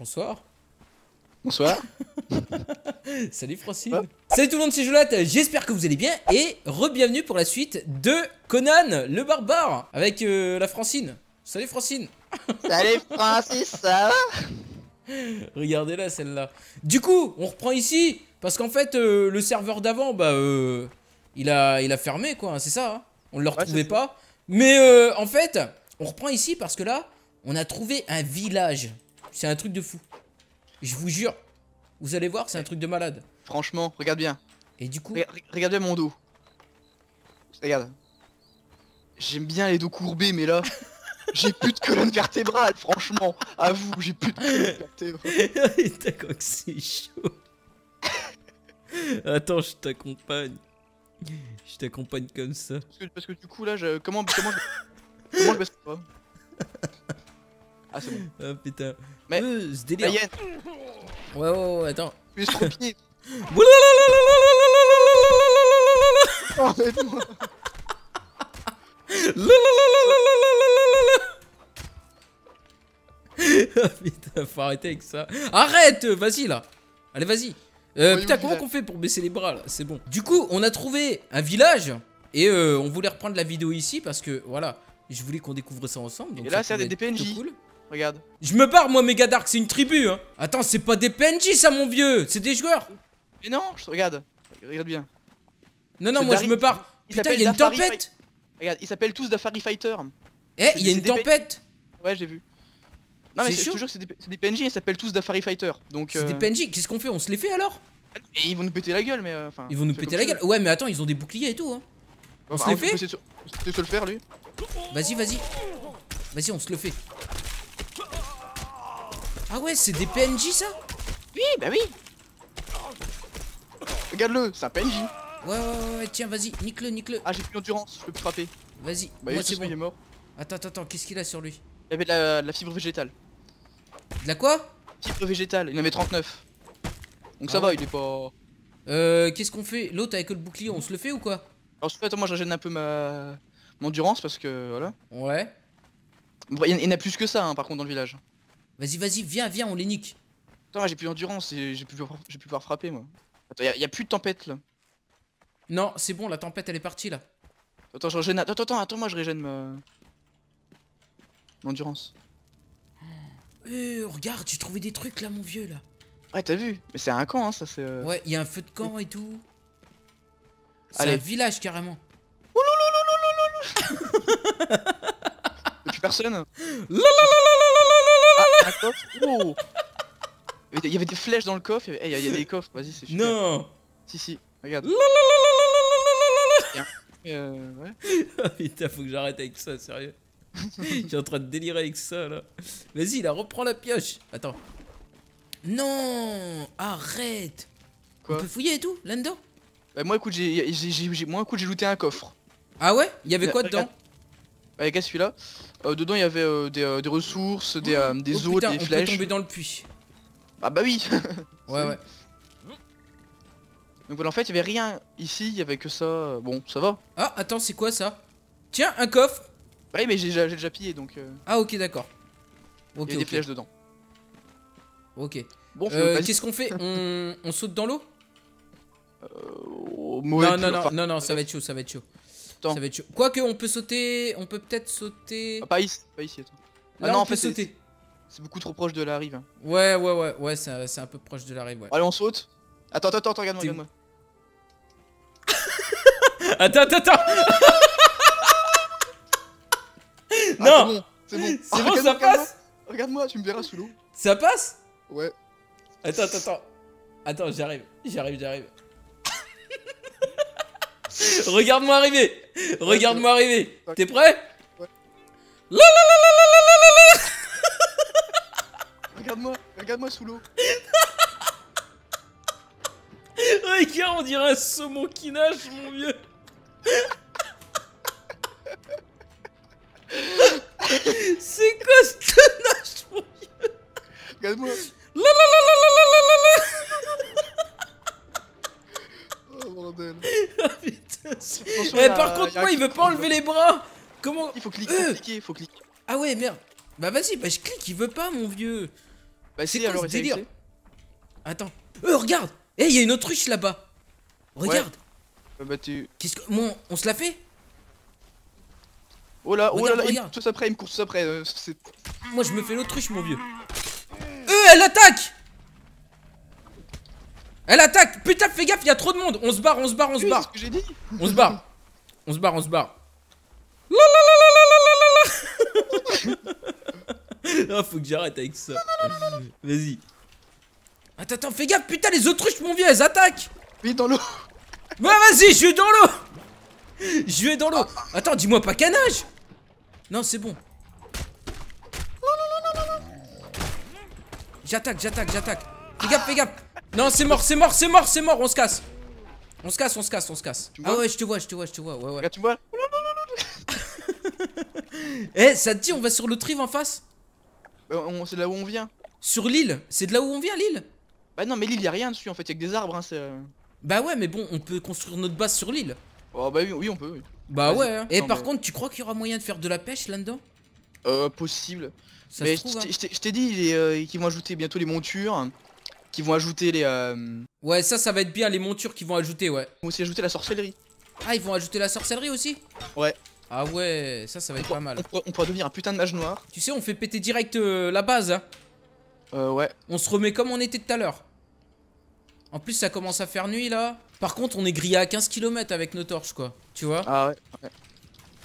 Bonsoir. Bonsoir. Salut Francine. Salut tout le monde, c'est Jolette. j'espère que vous allez bien et re-bienvenue pour la suite de Conan le barbare avec euh, la Francine. Salut Francine. Salut Francis, ça va Regardez-la celle-là. Du coup, on reprend ici parce qu'en fait euh, le serveur d'avant, bah euh, il, a, il a fermé quoi, c'est ça. Hein on ne le retrouvait pas. Mais en fait, on reprend ici parce que là, on a trouvé un village. C'est un truc de fou. Je vous jure. Vous allez voir, c'est un truc de malade. Franchement, regarde bien. Et du coup. regarde bien mon dos. Regarde. J'aime bien les dos courbés, mais là. j'ai plus de colonne vertébrale, franchement. Avoue vous, j'ai plus de colonne vertébrale. T'as que c'est chaud. Attends, je t'accompagne. Je t'accompagne comme ça. Parce que, du coup, là, je, comment, comment je. Comment je pas ah, c'est bon. Ah, putain. Mais. Euh, délire. Ouais, ouais, attends. Mais je suis trop oh, putain, faut arrêter avec ça. Arrête, vas-y là. Allez, vas-y. Euh, putain, comment qu'on fait pour baisser les bras là C'est bon. Du coup, on a trouvé un village et euh, on voulait reprendre la vidéo ici parce que voilà, je voulais qu'on découvre ça ensemble. Donc et là, c'est des PNJ. Cool. Regarde. Je me barre, moi, Mega Dark, c'est une tribu, hein. Attends, c'est pas des PNJ, ça, mon vieux. C'est des joueurs. Mais non, je... regarde. Regarde bien. Non, non, moi, je me barre. Putain, il y a une tempête. Regarde, ils s'appellent tous Dafari Fighter. Eh, il y a une tempête. Ouais, j'ai vu. Non, mais c'est toujours c'est des... PNJ, ils s'appellent tous Dafari Fighter. Donc. C'est des euh, PNJ, qu'est-ce qu'on fait On se les fait alors Et ils vont nous péter la gueule, mais euh, enfin. ils vont nous péter la gueule Ouais, mais attends, ils ont des boucliers et tout, hein. Bah, on se les fait Tu peux le faire, lui Vas-y, vas-y. Vas-y, on se le fait. Ah ouais, c'est des PNJ ça Oui, bah oui. Regarde-le, c'est un PNJ. Ouais, ouais, ouais, tiens, vas-y, nique-le, nique-le. Ah, j'ai plus d'endurance, je peux plus frapper. Vas-y, bah, moi c'est bon. Il est mort. Attends, attends, attends, qu'est-ce qu'il a sur lui Il avait de la, fibre végétale. De la quoi Fibre végétale, il en avait 39. Donc ça ah va, il est pas. Euh, qu'est-ce qu'on fait L'autre avec le bouclier, on se le fait ou quoi Alors, attends, moi régène un peu ma. Mon endurance parce que voilà. Ouais. il y a plus que ça hein, par contre dans le village. Vas-y, vas-y, viens, viens, on les nique. Attends, j'ai plus d'endurance et j'ai plus, j'ai pouvoir frapper moi. Attends, y'a y a plus de tempête là. Non, c'est bon, la tempête elle est partie là. Attends, je régène. Attends, attends, attends, moi je régène ma. L'endurance. endurance. Euh, regarde, j'ai trouvé des trucs là, mon vieux là. Ouais, t'as vu Mais c'est un camp, hein, ça c'est. Euh, ouais, il y a un feu de camp et tout. C'est un village carrément. là lou, plus personne il y avait des flèches dans le coffre. Il y, a des coffres. Vas-y, c'est chiant. Non. Si si. Regarde. Euh, putain, faut que j'arrête avec ça, sérieux. Je en train de délirer avec ça là. Vas-y, là, reprends la pioche. Attends. Non, arrête. Quoi On peut fouiller et tout là-dedans. Bah, moi, écoute, j'ai, moi, écoute, j'ai looté un coffre. Ah ouais Il y avait quoi dedans Bah, celui-là. Euh, dedans, il y avait euh, des, euh, des, ressources, des, des oh, flèches. Peut dans le puits. Ah bah oui Ouais, ouais. Donc voilà, en fait, il y avait rien ici, il y avait que ça. Bon, ça va. Ah, attends, c'est quoi ça Tiens, un coffre Oui mais j'ai déjà pillé donc. Ah, ok, d'accord. il y a des flèches dedans. Ok. Bon, qu'est-ce qu'on fait on... saute dans l'eau euh, non, non, non, non, non, ça va être chaud, ça va être chaud. Quoi Ça Quoique, on peut sauter. On peut peut-être sauter. Ah, pas ici, pas ici, attends. ah non, on peut sauter. C'est beaucoup trop proche de la rive. Hein. Ouais, ouais, ouais, ouais, c'est un peu proche de la rive, ouais. Allez, on saute. Attends, attends, attends, regarde-moi, regarde-moi. attends, attends, attends. Ah, non C'est bon, c'est ah, ça passe Regarde-moi, tu me verras sous l'eau. Ça passe Ouais. Attends, attends, attends. Attends, j'arrive, j'arrive, j'arrive. Regarde-moi arriver Regarde-moi arriver T'es prêt Ouais. Regarde-moi Regarde-moi sous l'eau Regarde, on dirait un saumon qui nage, mon vieux C'est quoi ce nage, mon vieux Regarde-moi La la la Oh mais eh, par contre, moi, il veut pas enlever les bras. Comment Il faut cliquer, euh faut faut cliquer. Ah ouais, merde. Bah vas-y, bah je clique, il veut pas, mon vieux. Bah c'est quoi alors, ce délire Attends. Euh, regarde Eh, il y a une autruche là-bas. Regarde. Bah tu... Qu'est-ce que... on se la fait Oh là, oh là là, il me après, il me court après. Euh, moi, je me fais l'autruche, mon vieux. Euh, elle attaque elle attaque Putain, fais gaffe, il y a trop de monde On se barre, on se barre, on se barre On se barre On se barre, on se barre oh, faut que j'arrête avec ça Vas-y Attends, attends, fais gaffe, putain, les autruches, mon vieux, elles attaquent dans l'eau Bah, vas-y, je suis dans l'eau Je vais dans l'eau Attends, dis-moi pas canage Non, c'est bon J'attaque, j'attaque, j'attaque Fais gaffe, fais gaffe non, c'est mort, c'est mort, c'est mort, c'est mort, on se casse. On se casse, on se casse, on se casse. Ah ouais, je te vois, je te vois, je te vois. Ouais, ouais. tu Eh, ça te dit, on va sur l'autre rive en face euh, C'est de là où on vient. Sur l'île C'est de là où on vient, l'île Bah non, mais l'île, y'a rien dessus en fait, y'a que des arbres. Hein, euh. bah ouais, mais bon, on peut construire notre base sur l'île. Oh bah oui, oui, on peut. Oui. Bah ouais. Et hein. eh, par contre, tu crois qu'il y aura moyen de faire de la pêche là-dedans Euh, possible. mais je t'ai hein. dit euh, qu'ils vont ajouter bientôt les montures qui vont ajouter les. Euh, ouais, ça, ça va être bien les montures qui vont ajouter, ouais. Ils vont aussi ajouter la sorcellerie. Ah, ils vont ajouter la sorcellerie aussi Ouais. Ah ouais, ça, ça va être pas mal. On pourra, devenir un putain de mage noir. Tu sais, on fait péter direct euh, la base. Hein. Euh, ouais. On se remet comme on était tout à l'heure. En plus, ça commence à faire nuit là. Par contre, on est grillé à 15 km avec nos torches, quoi. Tu vois Ah ouais. ouais.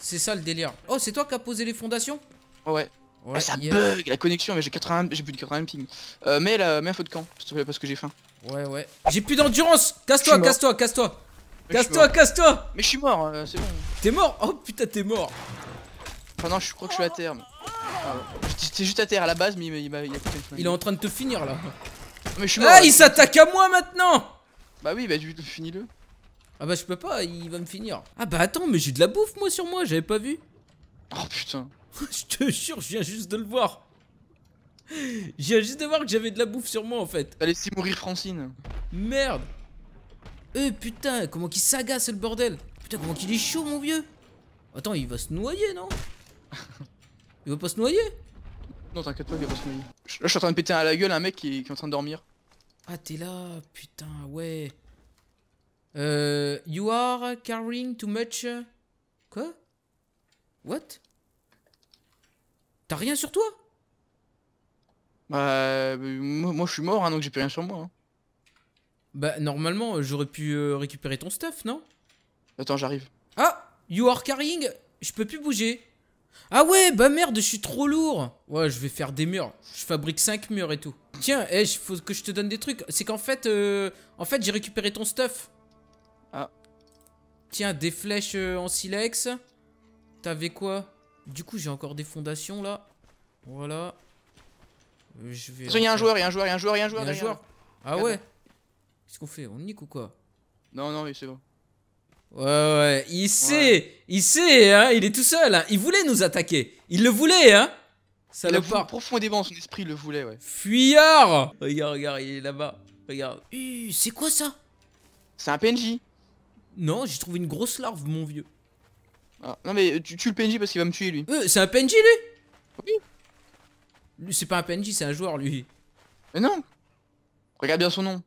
C'est ça le délire. Oh, c'est toi qui as posé les fondations Ouais. Ouais, eh, ça bug la connexion, mais j'ai 80, j'ai plus de 80 ping. Euh, mets la, un faux de camp, parce que j'ai faim. Ouais, ouais. J'ai plus d'endurance. Casse-toi, casse-toi, casse-toi. Casse-toi, casse-toi. Mais je suis mort, euh, c'est bon. T'es mort Oh putain, t'es mort. Enfin non, je crois que je suis à terre. Ah, j'étais juste à terre à la base, mais il, il, il est en train de te finir là. Mais je suis Ah, il s'attaque à moi maintenant. Bah oui, bah finis-le. Ah bah je peux pas, il va me finir. Ah bah attends, mais j'ai de la bouffe moi sur moi, j'avais pas vu. Oh putain. je te jure, je viens juste de le voir. Je juste de voir que j'avais de la bouffe sur moi en fait. Allez, si mourir Francine. Merde. Eh putain, comment qu'il s'agace le bordel. Putain, comment qu'il est chaud mon vieux. Attends, il va se noyer non Il va pas se noyer Non, t'inquiète pas, il va pas se noyer. Là, je suis en train de péter à la gueule un mec qui, qui est en train de dormir. Ah, t'es là, putain, ouais. Euh, you are carrying too much. Quoi What T'as rien sur toi Bah, moi, je suis mort, hein, donc j'ai plus rien sur moi. Hein. Bah, normalement, euh, j'aurais pu euh, récupérer ton stuff, non Attends, j'arrive. Ah You are carrying Je peux plus bouger. Ah ouais, bah merde, je suis trop lourd. Ouais, je vais faire des murs. Je fabrique 5 murs et tout. Tiens, il eh, faut que je te donne des trucs. C'est qu'en fait, euh, en fait, j'ai récupéré ton stuff. Ah. Tiens, des flèches en silex. T'avais quoi du coup, j'ai encore des fondations là. Voilà. Euh, je vais. Il y a un joueur, il un joueur, il y a un joueur, il un joueur. Ah ouais Qu'est-ce qu'on fait On nique ou quoi Non, non, mais c'est bon. Ouais, ouais, il sait, il sait, hein, il est tout seul. Hein. Il voulait nous attaquer. Il le voulait, hein. Ça le part. Profondément, son esprit le voulait, ouais. Fuyard Regarde, regarde, il est là-bas. Regarde. c'est quoi ça C'est un PNJ. Non, j'ai trouvé une grosse larve, mon vieux. Ah. non mais euh, tu tues le PNJ parce qu'il va me tuer lui. Euh, c'est un PNJ lui Oui. C'est pas un PNJ, c'est un joueur lui. Mais non Regarde bien son nom.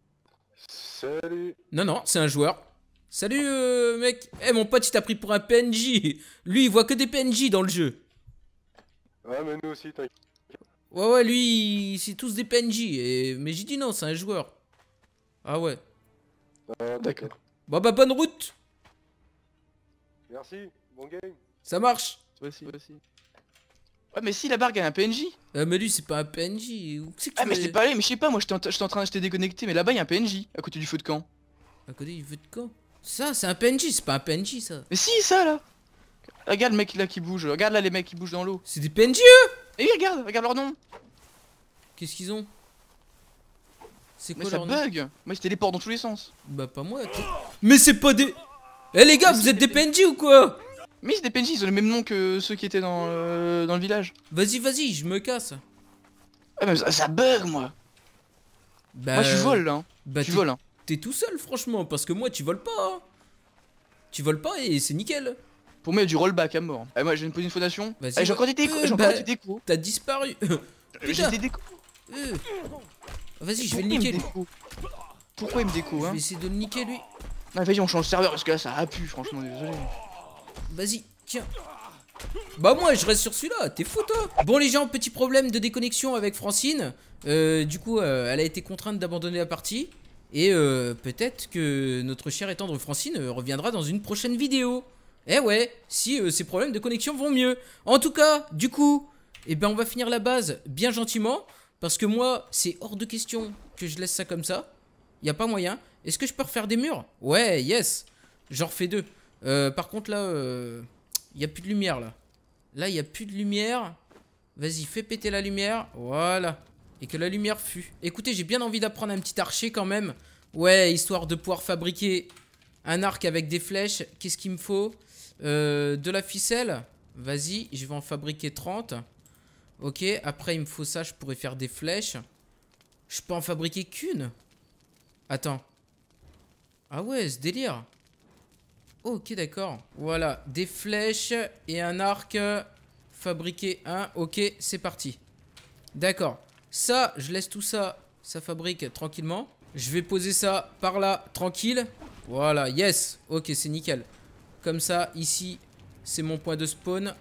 Salut. Non, non, c'est un joueur. Salut euh, mec. Eh mon pote, il t'a pris pour un PNJ. Lui, il voit que des PNJ dans le jeu. Ouais, mais nous aussi, t'inquiète. Ouais, ouais, lui, c'est tous des PNJ. Et... Mais j'ai dit non, c'est un joueur. Ah ouais. Euh, D'accord. Bon, bah, bonne route. Merci. Ça marche Ouais, mais si la bargue a un PNJ ah, mais lui, c'est pas un PNJ. Ah, mais c'est pas mais je sais pas, moi j'étais en, en train j'étais déconnecter, mais là-bas il y a un PNJ à côté du feu de camp. À côté du feu de camp. Ça, c'est un PNJ, c'est pas un PNJ ça. Mais si, ça là Regarde le mec là qui bouge, regarde là les mecs qui bougent dans l'eau. C'est des PNJ eux Et eh oui, regarde, regarde leur nom Qu'est-ce qu'ils ont C'est quoi ça leur bug Moi je téléporte dans tous les sens. Bah pas moi. Mais c'est pas des. Eh les gars, vous êtes des PNJ ou quoi mais c'est des PNJ, ils ont le même nom que ceux qui étaient dans, euh, dans le village. Vas-y, vas-y, je me casse. Ah, mais ça, bug, moi. Bah, tu je vole, Hein. Bah, tu voles, hein. T'es tout seul, franchement, parce que moi, tu voles pas. Hein. Tu voles pas et c'est nickel. Pour moi, il y a du rollback à mort. Eh moi, j'ai une position de fondation. Vas-y. Eh, j'ai encore bah, des décos. j'ai euh, encore bah, des décos. T'as disparu. Euh, j'ai des décos. Vas-y, je vais le niquer, lui. Pourquoi il me déco, hein Je vais essayer de le niquer, lui. Ah, vas-y, on change de serveur parce que là, ça a pu, franchement, désolé. Vas-y, tiens. Bah moi je reste sur celui-là, t'es fou toi Bon les gens, petit problème de déconnexion avec Francine euh, Du coup euh, elle a été contrainte d'abandonner la partie Et euh, peut-être que notre chère et tendre Francine reviendra dans une prochaine vidéo Eh ouais, si ces problèmes de connexion vont mieux En tout cas, du coup, eh ben on va finir la base bien gentiment Parce que moi c'est hors de question que je laisse ça comme ça Y'a a pas moyen Est-ce que je peux refaire des murs Ouais, yes J'en refais deux euh, par contre, là, il euh, n'y a plus de lumière, là. Là, il n'y a plus de lumière. Vas-y, fais péter la lumière. Voilà. Et que la lumière fût. Écoutez, j'ai bien envie d'apprendre un petit archer quand même. Ouais, histoire de pouvoir fabriquer un arc avec des flèches. Qu'est-ce qu'il me faut euh, De la ficelle. Vas-y, je vais en fabriquer 30. Ok, après, il me faut ça. Je pourrais faire des flèches. Je peux en fabriquer qu'une Attends. Ah ouais, ce délire ok, d'accord. Voilà, des flèches et un arc. Fabriquer un. Hein, ok, c'est parti. D'accord. Ça, je laisse tout ça. Ça fabrique tranquillement. Je vais poser ça par là, tranquille. Voilà, yes. Ok, c'est nickel. Comme ça, ici, c'est mon point de spawn.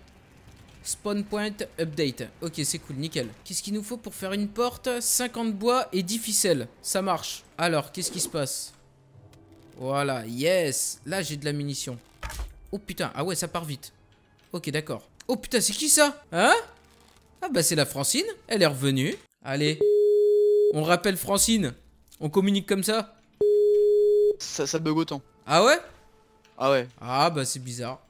Spawn point update. Ok, c'est cool, nickel. Qu'est-ce qu'il nous faut pour faire une porte 50 bois et 10 ficelles. Ça marche. Alors, qu'est-ce qui se passe voilà, yes Là, j'ai de la munition. Oh putain, ah ouais, ça part vite. Ok, d'accord. Oh putain, c'est qui ça Hein Ah bah c'est la Francine, elle est revenue. Allez, on rappelle Francine. On communique comme ça. Ça, bug autant. Ah ouais Ah ouais. Ah bah c'est bizarre.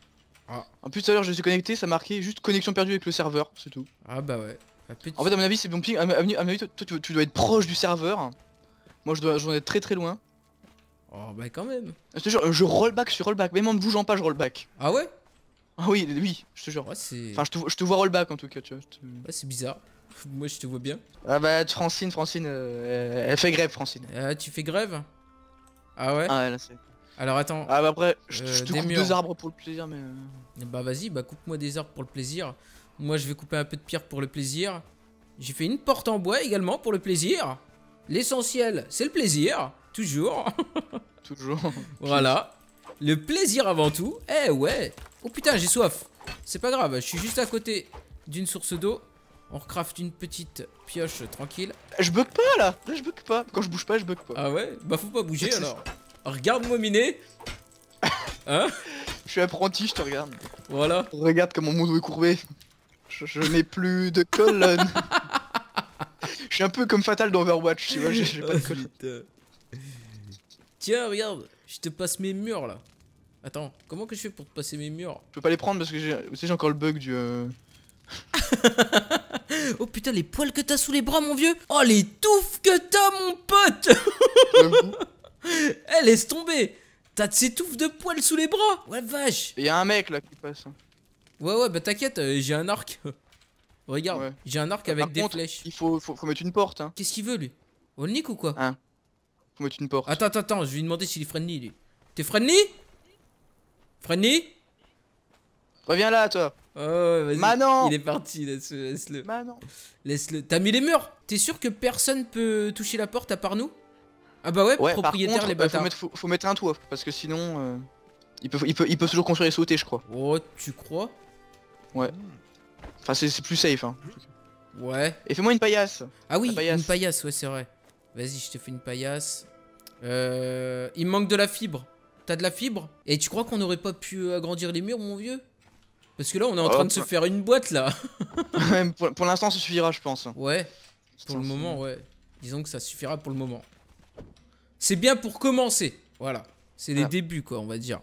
Ah. En plus tout à l'heure je suis connecté, ça marquait juste connexion perdue avec le serveur, c'est tout. Ah bah ouais. En fait à mon avis c'est bon ping, à mon avis toi, tu, dois être proche du serveur. Moi je dois j'en être très très loin. Oh bah quand même. Je te jure, je rollback sur rollback, même en ne bougeant pas, je rollback. Ah ouais Ah oui, oui, je te jure. enfin, je te, je te vois rollback en tout cas, tu vois. c'est bizarre. Moi, je te vois bien. Ah bah, Francine, Francine, euh, elle fait grève, Francine. Euh, tu fais grève Ah ouais Ah là c'est. Alors attends. Ah bah après, je, euh, te coupe deux arbres pour le plaisir, mais. Euh. Bah vas-y, bah coupe-moi des arbres pour le plaisir. Moi, je vais couper un peu de pierre pour le plaisir. J'ai fait une porte en bois également pour le plaisir. L'essentiel, c'est le plaisir. Toujours. Toujours. voilà. Le plaisir avant tout. Eh ouais. Oh putain, j'ai soif. C'est pas grave, je suis juste à côté d'une source d'eau. On recraft une petite pioche tranquille. Je bug pas là je bug pas. Quand je bouge pas, je bug pas. Ah ouais Bah faut pas bouger alors. Regarde-moi miner. Hein Je suis apprenti, je te regarde. Voilà. Regarde comment mon dos est courbé. Je, n'ai plus de colonne. je suis un peu comme Fatal dans Overwatch, tu vois, j'ai pas de colonne. Tiens, regarde, je te passe mes murs là. Attends, comment que je fais pour te passer mes murs Je peux pas les prendre parce que j'ai encore le bug du. Euh. oh putain, les poils que t'as sous les bras, mon vieux Oh, les touffes que t'as, mon pote Eh, laisse tomber T'as de ces touffes de poils sous les bras Ouais, vache Y'a un mec là qui passe. Ouais, ouais, bah t'inquiète, euh, j'ai un arc. Regarde, j'ai un arc avec des flèches. Il faut, faut, mettre une porte. Hein. Qu'est-ce qu'il veut lui On ou quoi hein une porte. Attends, attends, attends, je vais lui demander s'il est friendly. T'es friendly Friendly Reviens là, toi. vas-y. Manon Il est parti, laisse-le. Manon. Laisse-le. T'as mis les murs T'es sûr que personne peut toucher la porte à part nous Ah bah ouais, propriétaire, les bâtards. Euh, faut mettre, un toit, parce que sinon... Euh, il peut il toujours construire et sauter, je crois. Oh, tu crois Ouais. Enfin, c'est plus safe, hein. Ouais. Et fais-moi une paillasse. Ah oui, une paillasse, ouais, c'est vrai. Vas-y, je te fais une paillasse. Euh, il manque de la fibre. T'as de la fibre Et tu crois qu'on n'aurait pas pu euh, agrandir les murs, mon vieux Parce que là, on est en train de se faire une boîte, là. pour, l'instant, ça suffira, je pense. Ouais. Pour le moment, ouais. Disons que ça suffira pour le moment. C'est bien pour commencer. Voilà. C'est les débuts, quoi, on va dire.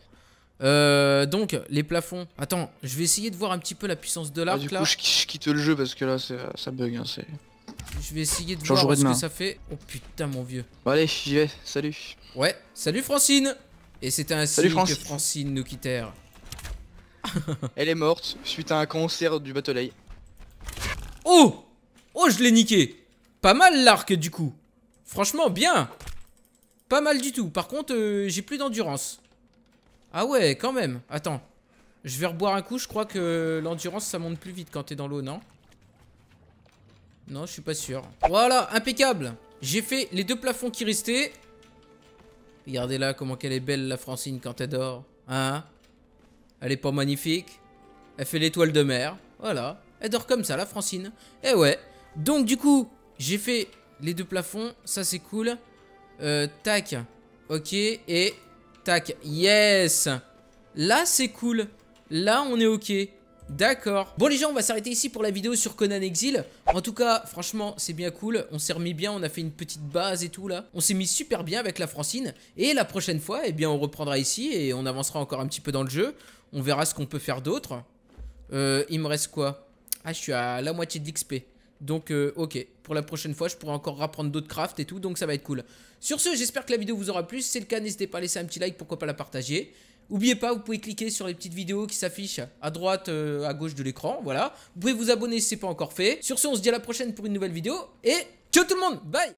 Euh, donc, les plafonds. Attends, je vais essayer de voir un petit peu la puissance de ah, l'arc, là. Du coup, je, quitte le jeu parce que là, ça bug. Hein, je vais essayer de voir ce que ça fait. Oh putain, mon vieux. Bon, allez, j'y vais. Salut. Ouais, salut Francine. Et c'était ainsi que Francine nous quittèrent. Elle est morte suite à un cancer du Battle Oh Oh, je l'ai niqué. Pas mal l'arc du coup. Franchement, bien. Pas mal du tout. Par contre, euh, j'ai plus d'endurance. Ah ouais, quand même. Attends. Je vais reboire un coup. Je crois que l'endurance, ça monte plus vite quand t'es dans l'eau, non non, je suis pas sûr. Voilà, impeccable. J'ai fait les deux plafonds qui restaient. Regardez là comment qu'elle est belle la Francine quand elle dort. Hein Elle est pas magnifique Elle fait l'étoile de mer. Voilà. Elle dort comme ça la Francine. Eh ouais. Donc du coup, j'ai fait les deux plafonds. Ça c'est cool. Euh, tac. Ok. Et tac. Yes. Là c'est cool. Là on est ok. D'accord. Bon les gens, on va s'arrêter ici pour la vidéo sur Conan Exil. En tout cas, franchement, c'est bien cool. On s'est remis bien, on a fait une petite base et tout là. On s'est mis super bien avec la Francine. Et la prochaine fois, eh bien, on reprendra ici et on avancera encore un petit peu dans le jeu. On verra ce qu'on peut faire d'autre. Euh, il me reste quoi Ah, je suis à la moitié de l'XP. Donc euh, ok, pour la prochaine fois je pourrai encore apprendre d'autres crafts et tout, donc ça va être cool. Sur ce, j'espère que la vidéo vous aura plu. Si c'est le cas, n'hésitez pas à laisser un petit like, pourquoi pas la partager. Oubliez pas, vous pouvez cliquer sur les petites vidéos qui s'affichent à droite, euh, à gauche de l'écran. Voilà. Vous pouvez vous abonner si ce n'est pas encore fait. Sur ce, on se dit à la prochaine pour une nouvelle vidéo. Et ciao tout le monde Bye